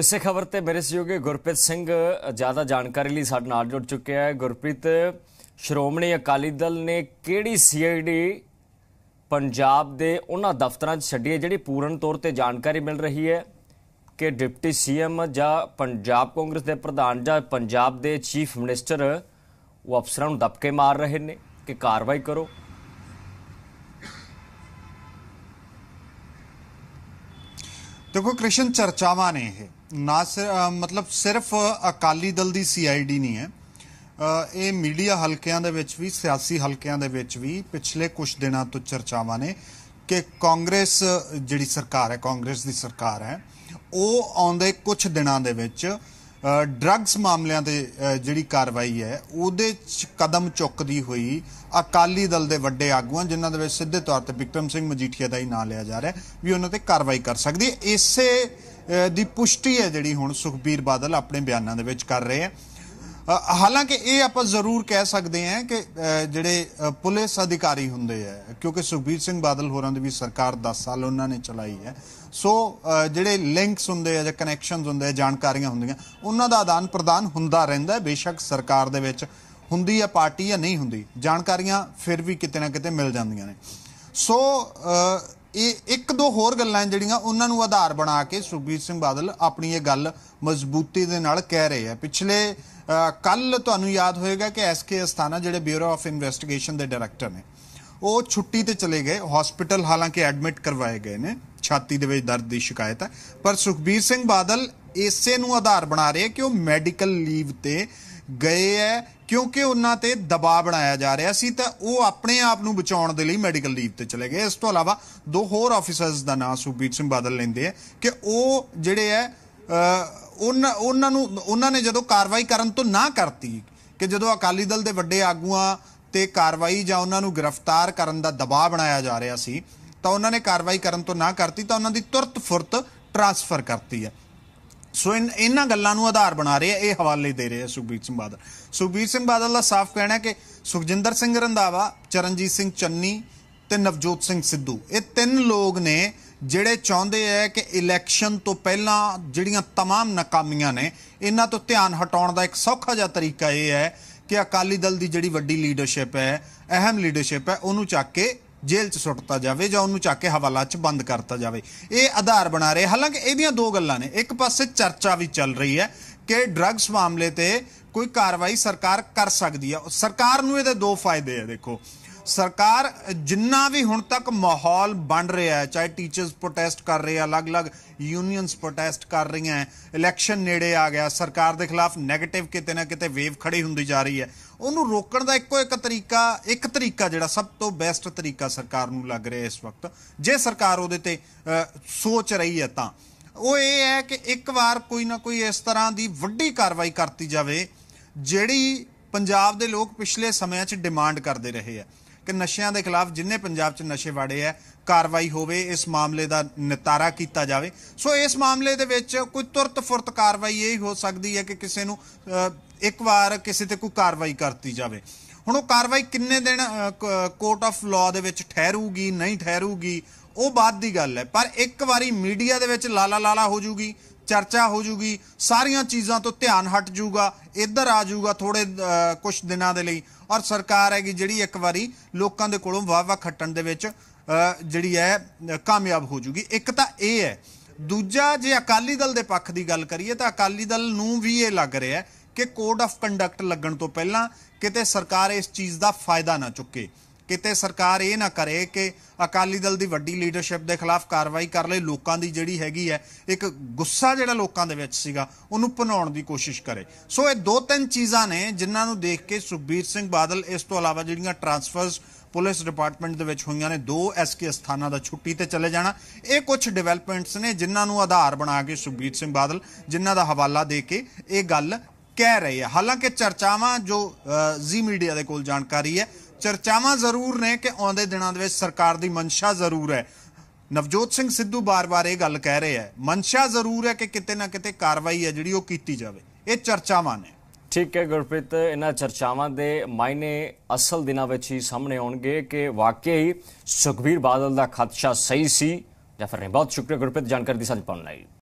ਇਸੇ ਖਬਰ ਤੇ ਮੇਰੇ ਸਹਿਯੋਗੀ ਗੁਰਪ੍ਰੀਤ ਸਿੰਘ ਜ਼ਿਆਦਾ ਜਾਣਕਾਰੀ ਲਈ ਸਾਡੇ ਨਾਲ ਜੁੜ ਚੁੱਕਿਆ ਹੈ ਗੁਰਪ੍ਰੀਤ ਸ਼੍ਰੋਮਣੀ ਅਕਾਲੀ ਦਲ ਨੇ ਕਿਹੜੀ ਸੀਆਈਡੀ ਪੰਜਾਬ ਦੇ ਉਹਨਾਂ ਦਫ਼ਤਰਾਂ 'ਚ ਛੱਡੀ ਹੈ ਜਿਹੜੀ ਪੂਰਨ ਤੌਰ ਤੇ ਜਾਣਕਾਰੀ ਮਿਲ ਰਹੀ ਹੈ ਕਿ ਡਿਪਟੀ ਸੀਐਮ ਜਾਂ ਪੰਜਾਬ ਕਾਂਗਰਸ ਦੇ ਪ੍ਰਧਾਨ ਜਾਂ ਪੰਜਾਬ ਦੇ ਚੀਫ ਮਿਨਿਸਟਰ ਉਹ ਅਫਸਰਾਂ ਨੂੰ ਦਬਕੇ ਮਾਰ ਰਹੇ ਨੇ ਕਿ ਕਾਰਵਾਈ ਕਰੋ ਦੇਖੋ ਕ੍ਰਿਸ਼ਨ ਚਰਚਾਵਾਂ ਨੇ ਇਹ ਨਾ ਮਤਲਬ ਸਿਰਫ ਅਕਾਲੀ ਦਲ ਦੀ ਸੀਆਈਡੀ ਨਹੀਂ ਹੈ ਇਹ ਮੀਡੀਆ ਹਲਕਿਆਂ ਦੇ ਵਿੱਚ ਵੀ ਸਿਆਸੀ ਹਲਕਿਆਂ ਦੇ ਵਿੱਚ ਵੀ ਪਿਛਲੇ ਕੁਝ ਦਿਨਾਂ ਤੋਂ ਚਰਚਾਵਾਂ ਨੇ ਕਿ ਕਾਂਗਰਸ ਜਿਹੜੀ ਸਰਕਾਰ ਹੈ ਕਾਂਗਰਸ ਦੀ ਸਰਕਾਰ ਹੈ ਉਹ ਆਉਂਦੇ ਕੁਝ ਦਿਨਾਂ ਦੇ ਵਿੱਚ ਡਰੱਗਸ ਮਾਮਲਿਆਂ ਤੇ ਜਿਹੜੀ ਕਾਰਵਾਈ ਹੈ ਉਹਦੇ ਚ ਕਦਮ ਚੁੱਕਦੀ ਹੋਈ ਅਕਾਲੀ ਦਲ ਦੇ ਵੱਡੇ ਆਗੂਆਂ ਜਿਨ੍ਹਾਂ ਦੇ ਵਿੱਚ ਸਿੱਧੇ ਤੌਰ ਤੇ ਵਿਕਰਮ ਸਿੰਘ ਮਜੀਠੀਆ ਦਾ ਹੀ ਨਾਂ ਲਿਆ ਜਾ ਰਿਹਾ ਵੀ ਉਹਨਾਂ ਤੇ ਕਾਰਵਾਈ ਕਰ ਸਕਦੀ ਹੈ ਇਸੇ ਦੀ ਪੁਸ਼ਟੀ ਹੈ ਜਿਹੜੀ ਹੁਣ ਸੁਖਬੀਰ ਬਾਦਲ ਆਪਣੇ ਬਿਆਨਾਂ ਦੇ ਵਿੱਚ ਕਰ ਰਹੇ ਆ ਹਾਲਾਂਕਿ ਇਹ ਆਪਾਂ ਜ਼ਰੂਰ ਕਹਿ ਸਕਦੇ ਹਾਂ ਕਿ ਜਿਹੜੇ ਪੁਲਿਸ ਅਧਿਕਾਰੀ ਹੁੰਦੇ ਆ ਕਿਉਂਕਿ ਸੁਖਬੀਰ ਸਿੰਘ ਬਾਦਲ ਹੋਰਾਂ ਦੀ ਵੀ ਸਰਕਾਰ 10 ਸਾਲ ਉਹਨਾਂ ਨੇ ਚਲਾਈ ਹੈ ਸੋ ਜਿਹੜੇ ਲਿੰਕਸ ਹੁੰਦੇ ਆ ਜਾਂ ਕਨੈਕਸ਼ਨਸ ਹੁੰਦੇ ਆ ਜਾਣਕਾਰੀਆਂ ਹੁੰਦੀਆਂ ਉਹਨਾਂ ਦਾ ਆਦਾਨ ਪ੍ਰਦਾਨ ਹੁੰਦਾ ਰਹਿੰਦਾ ਬੇਸ਼ੱਕ ਸਰਕਾਰ ਦੇ ਵਿੱਚ ਹੁੰਦੀ ਆ ਪਾਰਟੀ ਆ ਨਹੀਂ ਹੁੰਦੀ ਜਾਣਕਾਰੀਆਂ ਫਿਰ ਵੀ ਕਿਤੇ ਨਾ ਕਿਤੇ ਮਿਲ ਜਾਂਦੀਆਂ ਨੇ ਸੋ ਇਹ ਇੱਕ ਦੋ ਹੋਰ ਗੱਲਾਂ ਜਿਹੜੀਆਂ ਉਹਨਾਂ ਨੂੰ ਆਧਾਰ ਬਣਾ ਕੇ ਸੁਖਬੀਰ ਸਿੰਘ ਬਾਦਲ ਆਪਣੀ ਇਹ ਗੱਲ ਮਜ਼ਬੂਤੀ ਦੇ ਨਾਲ ਕਹਿ ਰਹੇ ਆ ਪਿਛਲੇ ਕੱਲ ਤੁਹਾਨੂੰ ਯਾਦ ਹੋਏਗਾ ਕਿ ਐਸਕੇ ਅਸਥਾਨਾ ਜਿਹੜੇ ਬਿਊਰੋ ਆਫ ਇਨਵੈਸਟੀਗੇਸ਼ਨ ਦੇ ਡਾਇਰੈਕਟਰ ਨੇ ਉਹ ਛੁੱਟੀ ਤੇ ਚਲੇ ਗਏ ਹਸਪੀਟਲ ਹਾਲਾਂਕਿ ਐਡਮਿਟ ਕਰਵਾਏ ਗਏ ਨੇ ਛਾਤੀ ਦੇ ਵਿੱਚ ਦਰਦ ਦੀ ਸ਼ਿਕਾਇਤ ਹੈ ਪਰ ਸੁਖਬੀਰ ਸਿੰਘ ਬਾਦਲ ਇਸੇ ਨੂੰ ਆਧਾਰ ਬਣਾ ਰਹੇ ਕਿ ਉਹ ਮੈਡੀਕਲ ਲੀਵ ਤੇ ਗਏ ਹੈ ਕਿਉਂਕਿ ਉਹਨਾਂ ਤੇ ਦਬਾਅ ਬਣਾਇਆ ਜਾ ਰਿਹਾ ਸੀ ਤਾਂ ਉਹ ਆਪਣੇ ਆਪ ਨੂੰ ਬਚਾਉਣ ਦੇ ਲਈ ਮੈਡੀਕਲ ਲੀਵ ਤੇ ਚਲੇ ਗਏ ਇਸ ਤੋਂ ਇਲਾਵਾ ਦੋ ਹੋਰ ਆਫੀਸਰਸ ਦਾ ਨਾਮ ਸੁਖਬੀਰ ਸਿੰਘ ਬਾਦਲ ਲੈਂਦੇ ਆ ਕਿ ਉਹ ਜਿਹੜੇ ਹੈ ਉਹਨਾਂ ਉਹਨਾਂ ਨੂੰ ਉਹਨਾਂ ਨੇ ਜਦੋਂ ਕਾਰਵਾਈ ਕਰਨ ਤੋਂ ਨਾ ਕਰਤੀ ਕਿ ਜਦੋਂ ਅਕਾਲੀ ਦਲ ਦੇ ਵੱਡੇ ਆਗੂਆਂ ਤੇ ਕਾਰਵਾਈ ਜਾਂ ਉਹਨਾਂ ਨੂੰ ਗ੍ਰਿਫਤਾਰ ਕਰਨ ਦਾ ਦਬਾਅ ਬਣਾਇਆ ਜਾ ਰਿਹਾ ਸੀ ਤਾਂ ਉਹਨਾਂ ਨੇ ਕਾਰਵਾਈ ਕਰਨ ਤੋਂ ਨਾ ਕਰਤੀ ਤਾਂ ਉਹਨਾਂ ਦੀ ਤੁਰਤ ਫੁਰਤ ਟ੍ਰਾਂਸਫਰ ਕਰਤੀ ਹੈ ਸੋ ਇਹਨਾਂ ਗੱਲਾਂ ਨੂੰ ਆਧਾਰ ਬਣਾ ਰਹੇ ਆ ਇਹ ਹਵਾਲੇ ਦੇ ਰਹੇ ਆ ਸੁਖਬੀਰ ਸਿੰਘ ਬਾਦਲ ਸੁਖਬੀਰ ਸਿੰਘ ਬਾਦਲ ਦਾ ਸਾਫ਼ ਕਹਿਣਾ ਹੈ ਕਿ ਸੁਖਜਿੰਦਰ ਸਿੰਘ ਰੰਧਾਵਾ ਚਰਨਜੀਤ ਸਿੰਘ ਚੰਨੀ ਤੇ ਨਵਜੋਤ ਸਿੰਘ ਸਿੱਧੂ ਇਹ ਤਿੰਨ ਲੋਕ ਨੇ ਜਿਹੜੇ ਚਾਹੁੰਦੇ ਐ ਕਿ ਇਲੈਕਸ਼ਨ ਤੋਂ ਪਹਿਲਾਂ ਜਿਹੜੀਆਂ तमाम ਨਾਕਾਮੀਆਂ ਨੇ ਇਹਨਾਂ ਤੋਂ ਧਿਆਨ ਹਟਾਉਣ ਦਾ ਇੱਕ ਸੌਖਾ ਜਿਹਾ ਤਰੀਕਾ ਇਹ ਹੈ ਕਿ ਅਕਾਲੀ ਦਲ ਦੀ ਜਿਹੜੀ ਵੱਡੀ ਲੀਡਰਸ਼ਿਪ ਹੈ ਅਹਿਮ ਲੀਡਰਸ਼ਿਪ ਹੈ ਉਹਨੂੰ ਚੱਕ ਕੇ ਜੇਲ੍ਹ 'ਚ ਸੁੱਟਤਾ ਜਾਵੇ ਜਾਂ ਉਹਨੂੰ ਚੱਕ ਕੇ ਹਵਾਲਾ 'ਚ ਬੰਦ ਕਰਤਾ ਜਾਵੇ ਇਹ ਆਧਾਰ ਬਣਾ ਰਹੇ ਹਾਲਾਂਕਿ ਇਹਦੀਆਂ ਦੋ ਗੱਲਾਂ ਨੇ ਇੱਕ ਪਾਸੇ ਚਰਚਾ ਵੀ ਚੱਲ ਰਹੀ ਹੈ ਕਿ ਡਰੱਗਸ ਮਾਮਲੇ ਤੇ ਕੋਈ ਕਾਰਵਾਈ ਸਰਕਾਰ ਕਰ ਸਕਦੀ ਹੈ ਸਰਕਾਰ ਨੂੰ ਇਹਦੇ ਦੋ ਫਾਇਦੇ ਆ ਦੇਖੋ ਸਰਕਾਰ ਜਿੰਨਾ ਵੀ ਹੁਣ ਤੱਕ ਮਾਹੌਲ ਬਣ ਰਿਹਾ ਹੈ ਚਾਹੇ ਟੀਚਰਸ ਪ੍ਰੋਟੈਸਟ ਕਰ ਰਹੇ ਆ ਅਲੱਗ-ਅਲੱਗ ਯੂਨੀਅਨਸ ਪ੍ਰੋਟੈਸਟ ਕਰ ਰਹੀਆਂ ਇਲੈਕਸ਼ਨ ਨੇੜੇ ਆ ਗਿਆ ਸਰਕਾਰ ਦੇ ਖਿਲਾਫ 네ਗੇਟਿਵ ਕਿਤੇ ਨਾ ਕਿਤੇ ਵੇਵ ਖੜੀ ਹੁੰਦੀ ਜਾ ਰਹੀ ਹੈ ਉਹਨੂੰ ਰੋਕਣ ਦਾ ਇੱਕੋ ਇੱਕ ਤਰੀਕਾ ਇੱਕ ਤਰੀਕਾ ਜਿਹੜਾ ਸਭ ਤੋਂ ਬੈਸਟ ਤਰੀਕਾ ਸਰਕਾਰ ਨੂੰ ਲੱਗ ਰਿਹਾ ਇਸ ਵਕਤ ਜੇ ਸਰਕਾਰ ਉਹਦੇ ਤੇ ਸੋਚ ਰਹੀ ਹੈ ਤਾਂ ਉਹ ਇਹ ਹੈ ਕਿ ਇੱਕ ਵਾਰ ਕੋਈ ਨਾ ਕੋਈ ਇਸ ਤਰ੍ਹਾਂ ਦੀ ਵੱਡੀ ਕਾਰਵਾਈ ਕਰਤੀ ਜਾਵੇ ਜਿਹੜੀ ਪੰਜਾਬ ਦੇ ਲੋਕ ਪਿਛਲੇ ਸਮਿਆਂ 'ਚ ਡਿਮਾਂਡ ਕਰਦੇ ਰਹੇ ਆ ਕਿ ਨਸ਼ਿਆਂ ਦੇ ਖਿਲਾਫ ਜਿੰਨੇ ਪੰਜਾਬ 'ਚ ਨਸ਼ੇ ਵਾੜੇ ਆ ਕਾਰਵਾਈ ਹੋਵੇ ਇਸ ਮਾਮਲੇ ਦਾ ਨਿਤਾਰਾ ਕੀਤਾ ਜਾਵੇ ਸੋ ਇਸ ਮਾਮਲੇ ਦੇ ਵਿੱਚ ਕੋਈ ਤੁਰਤ ਫੁਰਤ ਕਾਰਵਾਈ ਇਹ ਹੋ ਸਕਦੀ ਹੈ ਕਿ ਕਿਸੇ ਨੂੰ ਇੱਕ ਵਾਰ ਕਿਸੇ ਤੇ ਕੋਈ ਕਾਰਵਾਈ ਕਰਤੀ ਜਾਵੇ ਹੁਣ ਉਹ ਕਾਰਵਾਈ ਕਿੰਨੇ ਦਿਨ ਕੋਰਟ ਆਫ ਲਾਅ ਦੇ ਵਿੱਚ ਠਹਿਰੂਗੀ ਨਹੀਂ ਠਹਿਰੂਗੀ ਉਹ ਬਾਤ ਦੀ ਗੱਲ ਹੈ ਪਰ ਇੱਕ ਵਾਰੀ ਮੀਡੀਆ ਦੇ ਵਿੱਚ ਲਾਲਾ ਲਾਲਾ ਹੋ ਜੂਗੀ ਚਰਚਾ ਹੋ ਜੂਗੀ ਸਾਰੀਆਂ ਚੀਜ਼ਾਂ ਤੋਂ ਧਿਆਨ ਹਟ ਜੂਗਾ ਇੱਧਰ ਆ ਜੂਗਾ ਥੋੜੇ ਕੁਝ ਦਿਨਾਂ ਦੇ ਲਈ ਔਰ ਸਰਕਾਰ ਹੈਗੀ ਜਿਹੜੀ ਇੱਕ ਵਾਰੀ ਲੋਕਾਂ ਦੇ ਕੋਲੋਂ ਵਾਵਾ ਖੱਟਣ ਦੇ ਵਿੱਚ ਜਿਹੜੀ ਹੈ ਕਾਮਯਾਬ ਹੋ ਜੂਗੀ ਇੱਕ ਤਾਂ ਇਹ ਹੈ ਦੂਜਾ ਜੇ ਅਕਾਲੀ ਦਲ ਦੇ ਪੱਖ ਦੀ ਗੱਲ ਕਰੀਏ ਤਾਂ ਅਕਾਲੀ ਦਲ ਨੂੰ ਵੀ ਇਹ ਲੱਗ ਰਿਹਾ ਕਿ ਕੋਡ ਆਫ ਕੰਡਕਟ ਲੱਗਣ ਤੋਂ ਪਹਿਲਾਂ ਕਿਤੇ ਸਰਕਾਰ ਇਸ ਚੀਜ਼ ਦਾ ਫਾਇਦਾ ਨਾ ਚੁੱਕੇ ਕਿਤੇ ਸਰਕਾਰ ਇਹ ਨਾ ਕਰੇ ਕਿ ਅਕਾਲੀ ਦਲ ਦੀ ਵੱਡੀ ਲੀਡਰਸ਼ਿਪ ਦੇ ਖਿਲਾਫ ਕਾਰਵਾਈ ਕਰ ਲਈ ਲੋਕਾਂ ਦੀ ਜਿਹੜੀ ਹੈਗੀ ਹੈ ਇੱਕ ਗੁੱਸਾ ਜਿਹੜਾ ਲੋਕਾਂ ਦੇ ਵਿੱਚ ਸੀਗਾ ਉਹਨੂੰ ਭਨਾਉਣ ਦੀ ਕੋਸ਼ਿਸ਼ ਕਰੇ ਸੋ ਇਹ ਦੋ ਤਿੰਨ ਚੀਜ਼ਾਂ ਨੇ ਜਿਨ੍ਹਾਂ ਨੂੰ ਦੇਖ ਕੇ ਸੁਖਬੀਰ ਸਿੰਘ ਬਾਦਲ ਇਸ ਤੋਂ ਇਲਾਵਾ ਜਿਹੜੀਆਂ ਟ੍ਰਾਂਸਫਰਸ ਪੁਲਿਸ ਡਿਪਾਰਟਮੈਂਟ ਦੇ ਵਿੱਚ ਹੋਈਆਂ ਨੇ ਦੋ ਐਸਕੇ ਸਥਾਨਾਂ ਦਾ ਛੁੱਟੀ ਤੇ ਚਲੇ ਜਾਣਾ ਇਹ ਕੁਝ ਡਿਵੈਲਪਮੈਂਟਸ ਨੇ ਜਿਨ੍ਹਾਂ ਨੂੰ ਆਧਾਰ ਬਣਾ ਕੇ ਸੁਖਬੀਰ ਸਿੰਘ ਬਾਦਲ ਜਿਨ੍ਹਾਂ ਦਾ ਹਵਾਲਾ ਦੇ ਕੇ ਇਹ ਗੱਲ ਕਹਿ ਰਹੇ ਆ ਹਾਲਾਂਕਿ ਚਰਚਾਵਾਂ ਜੋ ਜ਼ੀ ਮੀਡੀਆ ਦੇ ਕੋਲ ਜਾਣਕਾਰੀ ਹੈ ਚਰਚਾਵਾਂ ਜ਼ਰੂਰ ਨੇ ਕਿ ਆਉਂਦੇ ਦਿਨਾਂ ਦੇ ਵਿੱਚ ਸਰਕਾਰ ਦੀ ਮਨਸ਼ਾ ਜ਼ਰੂਰ ਹੈ ਨਵਜੋਤ ਸਿੰਘ ਸਿੱਧੂ ਬਾਰ-ਬਾਰ ਇਹ ਗੱਲ ਕਹਿ ਰਹੇ ਹੈ ਮਨਸ਼ਾ ਜ਼ਰੂਰ ਹੈ ਕਿ ਕਿਤੇ ਨਾ ਕਿਤੇ ਕਾਰਵਾਈ ਹੈ ਜਿਹੜੀ ਉਹ ਕੀਤੀ ਜਾਵੇ ਇਹ ਚਰਚਾਵਾਂ ਨੇ ਠੀਕ ਹੈ ਗੁਰਪ੍ਰੀਤ ਇਹਨਾਂ ਚਰਚਾਵਾਂ ਦੇ ਮਾਇਨੇ ਅਸਲ ਦਿਨਾਂ ਵਿੱਚ ਹੀ ਸਾਹਮਣੇ ਆਉਣਗੇ ਕਿ ਵਾਕਈ ਸੁਖਵੀਰ ਬਾਦਲ ਦਾ ਖਤਸ਼ਾ ਸਹੀ ਸੀ ਜਾਂ ਫਿਰ ਨਹੀਂ ਬਹੁਤ ਸ਼ੁਕਰੀਆ ਗੁਰਪ੍ਰੀਤ ਜਾਣਕਾਰੀ ਦੀ ਸਾਂਝ ਪਾਉਣ ਲਈ